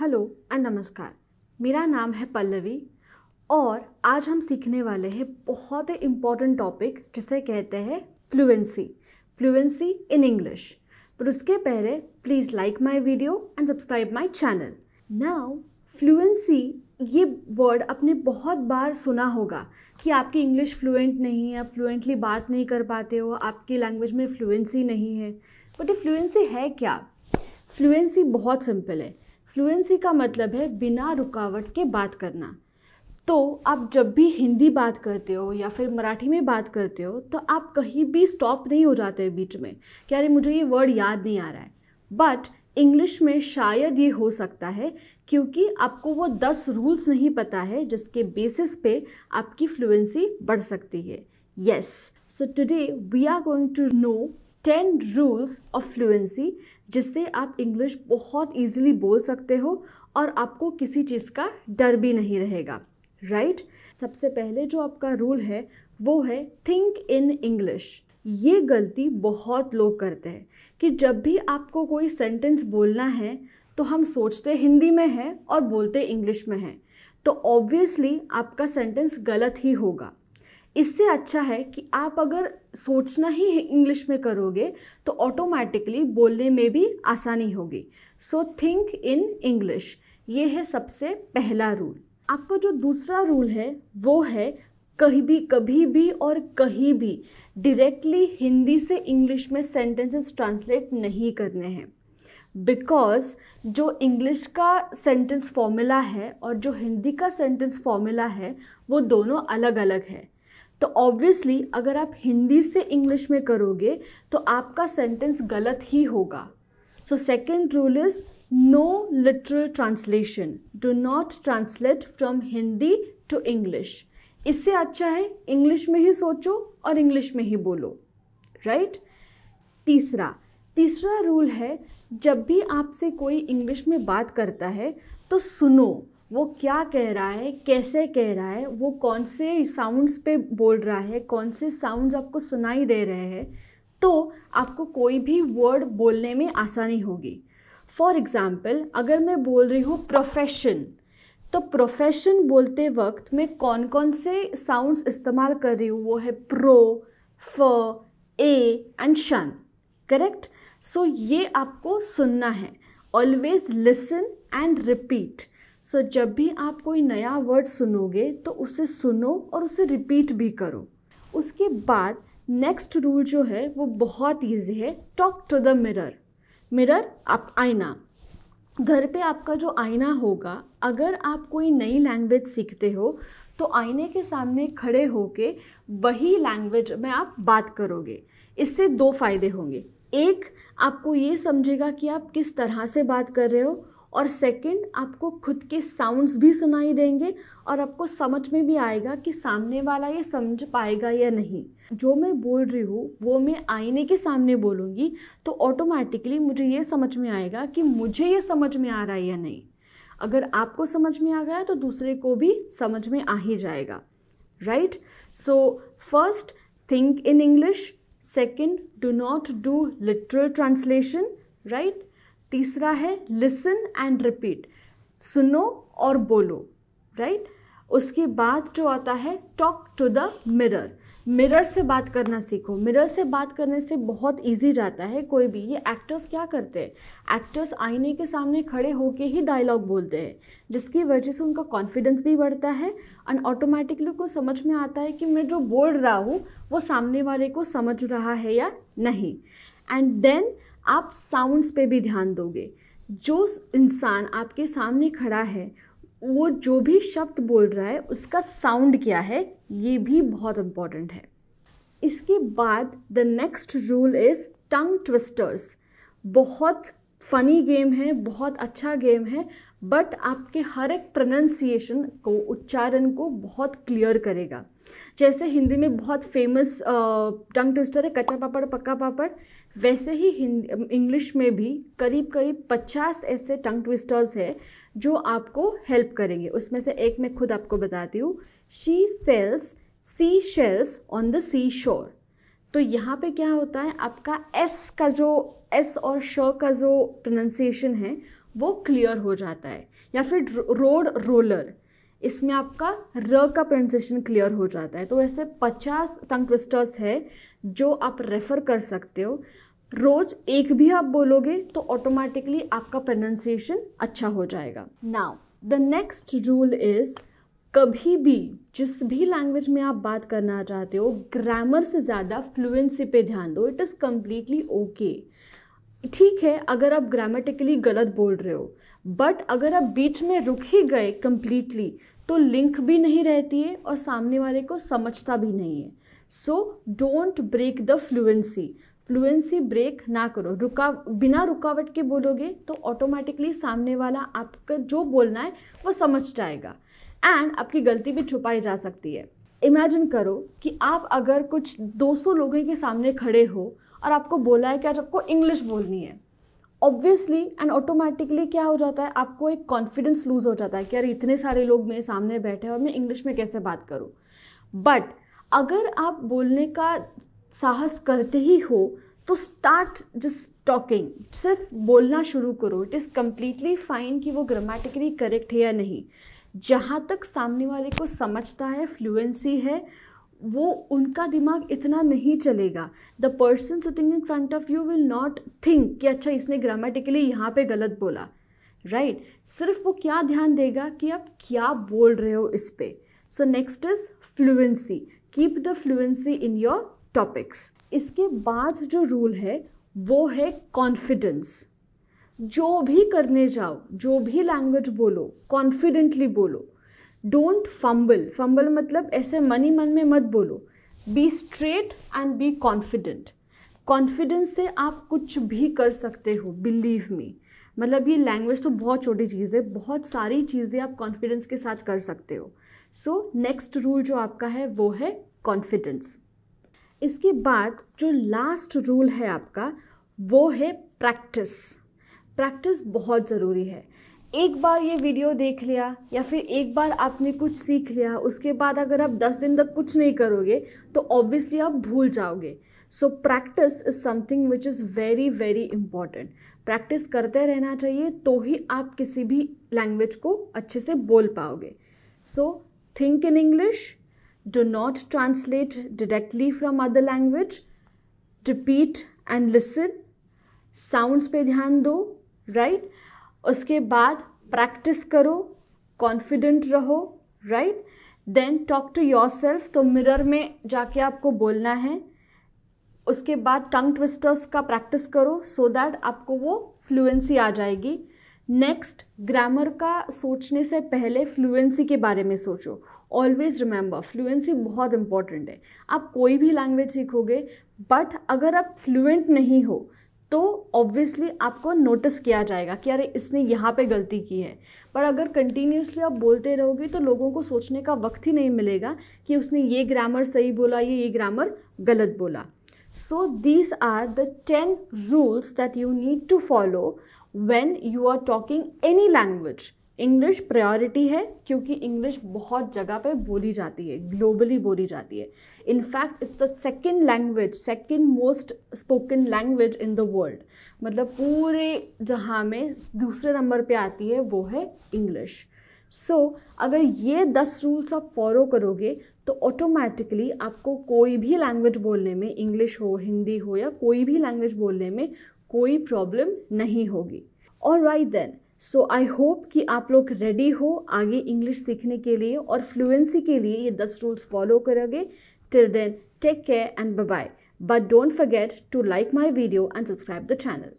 Hello and नमस्कार मेरा नाम है पल्लवी और आज हम सीखने वाले हैं बहुत ही इम्पॉर्टेंट टॉपिक जिसे कहते हैं फ्लुएंसी फ्लुएंसी इन इंग्लिश पर उसके पहले please like my video and subscribe my channel now fluency ये वर्ड आपने बहुत बार सुना होगा कि आपकी इंग्लिश फ्लुएंट नहीं है आप फ्लुएंटली बात नहीं कर पाते हो आपकी लैंग्वेज में फ्लुएंसी नहीं है बट ये फ्लुएंसी है क्या फ्लुएंसी बहुत सिंपल है फ्लुएंसी का मतलब है बिना रुकावट के बात करना तो आप जब भी हिंदी बात करते हो या फिर मराठी में बात करते हो तो आप कहीं भी स्टॉप नहीं हो जाते बीच में कि अरे मुझे ये वर्ड याद नहीं आ रहा है बट इंग्लिश में शायद ये हो सकता है क्योंकि आपको वो दस रूल्स नहीं पता है जिसके बेसिस पे आपकी फ्लुएंसी बढ़ सकती है yes so today we are going to know ten rules of fluency जिससे आप इंग्लिश बहुत ईजिली बोल सकते हो और आपको किसी चीज़ का डर भी नहीं रहेगा राइट right? सबसे पहले जो आपका रूल है वो है थिंक इन इंग्लिश ये गलती बहुत लोग करते हैं कि जब भी आपको कोई सेंटेंस बोलना है तो हम सोचते हिंदी में है और बोलते इंग्लिश में है तो ऑब्वियसली आपका सेंटेंस गलत ही होगा इससे अच्छा है कि आप अगर सोचना ही इंग्लिश में करोगे तो ऑटोमेटिकली बोलने में भी आसानी होगी सो थिंक इन इंग्लिश ये है सबसे पहला रूल आपका जो दूसरा रूल है वो है कहीं भी कभी भी और कहीं भी डायरेक्टली हिंदी से इंग्लिश में सेंटेंसेस ट्रांसलेट नहीं करने हैं बिकॉज जो इंग्लिश का सेंटेंस फॉर्मूला है और जो हिंदी का सेंटेंस फॉर्मूला है वो दोनों अलग अलग है तो ऑब्वियसली अगर आप हिंदी से इंग्लिश में करोगे तो आपका सेंटेंस गलत ही होगा so second rule is no literal translation do not translate from Hindi to English इससे अच्छा है इंग्लिश में ही सोचो और इंग्लिश में ही बोलो राइट right? तीसरा तीसरा रूल है जब भी आपसे कोई इंग्लिश में बात करता है तो सुनो वो क्या कह रहा है कैसे कह रहा है वो कौन से साउंड्स पे बोल रहा है कौन से साउंड्स आपको सुनाई दे रहे हैं तो आपको कोई भी वर्ड बोलने में आसानी होगी फॉर एग्ज़ाम्पल अगर मैं बोल रही हूँ प्रोफेशन तो प्रोफेशन बोलते वक्त मैं कौन कौन से साउंड्स इस्तेमाल कर रही हूँ वो है प्रो फ ए एंड शन करेक्ट सो ये आपको सुनना है always listen and repeat so so, जब भी आप कोई नया वर्ड सुनोगे तो उसे सुनो और उसे रिपीट भी करो उसके बाद नेक्स्ट रूल जो है वो बहुत ईजी है talk to the mirror mirror आप आईना घर पे आपका जो आईना होगा अगर आप कोई नई लैंग्वेज सीखते हो तो आईने के सामने खड़े होके वही लैंग्वेज में आप बात करोगे इससे दो फायदे होंगे एक आपको ये समझेगा कि आप किस तरह से बात कर रहे हो और सेकंड आपको खुद के साउंड्स भी सुनाई देंगे और आपको समझ में भी आएगा कि सामने वाला ये समझ पाएगा या नहीं जो मैं बोल रही हूँ वो मैं आईने के सामने बोलूँगी तो ऑटोमेटिकली मुझे ये समझ में आएगा कि मुझे ये समझ में आ रहा है या नहीं अगर आपको समझ में आ गया तो दूसरे को भी समझ में आ ही जाएगा right so first think in English second do not do literal translation right तीसरा है लिसन एंड रिपीट सुनो और बोलो राइट right? उसके बाद जो आता है talk to the mirror mirror से बात करना सीखो मिरर से बात करने से बहुत इजी जाता है कोई भी ये एक्टर्स क्या करते हैं एक्टर्स आईने के सामने खड़े होके ही डायलॉग बोलते हैं जिसकी वजह से उनका कॉन्फिडेंस भी बढ़ता है एंड ऑटोमेटिकली को समझ में आता है कि मैं जो बोल रहा हूँ वो सामने वाले को समझ रहा है या नहीं एंड देन आप साउंड्स पे भी ध्यान दोगे जो इंसान आपके सामने खड़ा है वो जो भी शब्द बोल रहा है उसका साउंड क्या है ये भी बहुत इम्पॉर्टेंट है इसके बाद the next rule is tongue twisters बहुत फनी गेम है बहुत अच्छा गेम है बट आपके हर एक प्रोनाउंसिएशन को उच्चारण को बहुत क्लियर करेगा जैसे हिंदी में बहुत फेमस टंग ट्विस्टर है कच्चा पापड़ पक्का पापड़ वैसे ही इंग्लिश में भी करीब करीब पचास ऐसे टंग ट्विस्टर्स है जो आपको हेल्प करेंगे उसमें से एक मैं खुद आपको बताती हूँ she sells sea shells on the sea shore तो यहाँ पे क्या होता है आपका एस का जो एस और श का जो प्रोनाशिएशन है वो क्लियर हो जाता है या फिर रोड रोलर इसमें आपका र का प्रोनाउंसिएशन क्लियर हो जाता है तो ऐसे पचास टंग ट्विस्टर्स है जो आप रेफ़र कर सकते हो रोज एक भी आप बोलोगे तो ऑटोमेटिकली आपका प्रोनाउंसिएशन अच्छा हो जाएगा now the next rule is कभी भी जिस भी लैंग्वेज में आप बात करना चाहते हो ग्रामर से ज़्यादा फ्लुएंसी पे ध्यान दो it is completely okay okay. ठीक है अगर आप ग्रामेटिकली गलत बोल रहे हो बट अगर आप बीच में रुक ही गए कम्प्लीटली तो लिंक भी नहीं रहती है और सामने वाले को समझता भी नहीं है so don't break the fluency fluency break ना करो रुका बिना रुकावट के बोलोगे तो ऑटोमेटिकली सामने वाला आपका जो बोलना है वो समझ जाएगा एंड आपकी गलती भी छुपाई जा सकती है इमेजिन करो कि आप अगर कुछ 200 लोगों के सामने खड़े हो और आपको बोला है कि आज आपको इंग्लिश बोलनी है ऑब्वियसली एंड ऑटोमेटिकली क्या हो जाता है आपको एक कॉन्फिडेंस लूज हो जाता है कि यार इतने सारे लोग मेरे सामने बैठे हैं और मैं इंग्लिश में कैसे बात करूँ बट अगर आप बोलने का साहस करते ही हो तो स्टार्ट जस्ट टॉकिंग सिर्फ बोलना शुरू करो इट इज़ कम्प्लीटली फाइन कि वो ग्रामेटिकली करेक्ट है या नहीं जहाँ तक सामने वाले को समझता है फ्लुएंसी है वो उनका दिमाग इतना नहीं चलेगा the person sitting in front of you will not think कि अच्छा इसने ग्रामेटिकली यहाँ पे गलत बोला राइट right? सिर्फ वो क्या ध्यान देगा कि आप क्या बोल रहे हो इस पर so next is fluency keep the fluency in your topics इसके बाद जो रूल है वो है कॉन्फिडेंस जो भी करने जाओ जो भी लैंग्वेज बोलो कॉन्फिडेंटली बोलो डोंट फम्बल फम्बल मतलब ऐसे मन ही मन में मत बोलो be straight and be confident confidence से आप कुछ भी कर सकते हो बिलीव मी मतलब ये लैंग्वेज तो बहुत छोटी चीज़ है बहुत सारी चीज़ें आप कॉन्फिडेंस के साथ कर सकते हो सो नेक्स्ट रूल जो आपका है वो है कॉन्फिडेंस इसके बाद जो लास्ट रूल है आपका वो है प्रैक्टिस प्रैक्टिस बहुत ज़रूरी है एक बार ये वीडियो देख लिया या फिर एक बार आपने कुछ सीख लिया उसके बाद अगर आप दस दिन तक कुछ नहीं करोगे तो ऑब्वियसली आप भूल जाओगे so practice is something which is very very important practice करते रहना चाहिए तो ही आप किसी भी लैंग्वेज को अच्छे से बोल पाओगे so think in English do not translate directly from other language repeat and listen sounds पे ध्यान दो right उसके बाद प्रैक्टिस करो कॉन्फिडेंट रहो right then talk to yourself तो मिरर में जाके आपको बोलना है उसके बाद टंग ट्विस्टर्स का प्रैक्टिस करो सो so दैट आपको वो फ्लुएंसी आ जाएगी नेक्स्ट ग्रामर का सोचने से पहले फ्लुएंसी के बारे में सोचो ऑलवेज़ रिमेंबर फ्लुएंसी बहुत इंपॉर्टेंट है आप कोई भी लैंग्वेज सीखोगे बट अगर आप फ्लुएंट नहीं हो तो ऑब्वियसली आपको नोटिस किया जाएगा कि अरे इसने यहाँ पे गलती की है पर अगर कंटिन्यूसली आप बोलते रहोगे तो लोगों को सोचने का वक्त ही नहीं मिलेगा कि उसने ये ग्रामर सही बोला ये ये ग्रामर गलत बोला so these are the ten rules that you need to follow when you are talking any language English priority है क्योंकि इंग्लिश बहुत जगह पे बोली जाती है ग्लोबली बोली जाती है in fact it's the second language second most spoken language in the world मतलब पूरे जहाँ में दूसरे नंबर पे आती है वो है इंग्लिश सो so, अगर ये दस रूल्स आप फॉलो करोगे तो ऑटोमेटिकली आपको कोई भी लैंग्वेज बोलने में इंग्लिश हो हिंदी हो या कोई भी लैंग्वेज बोलने में कोई प्रॉब्लम नहीं होगी और right then so I hope कि आप लोग रेडी हो आगे इंग्लिश सीखने के लिए और फ्लुएंसी के लिए ये दस रूल्स फॉलो करोगे till then take care and bye bye but don't forget to like my video and subscribe the channel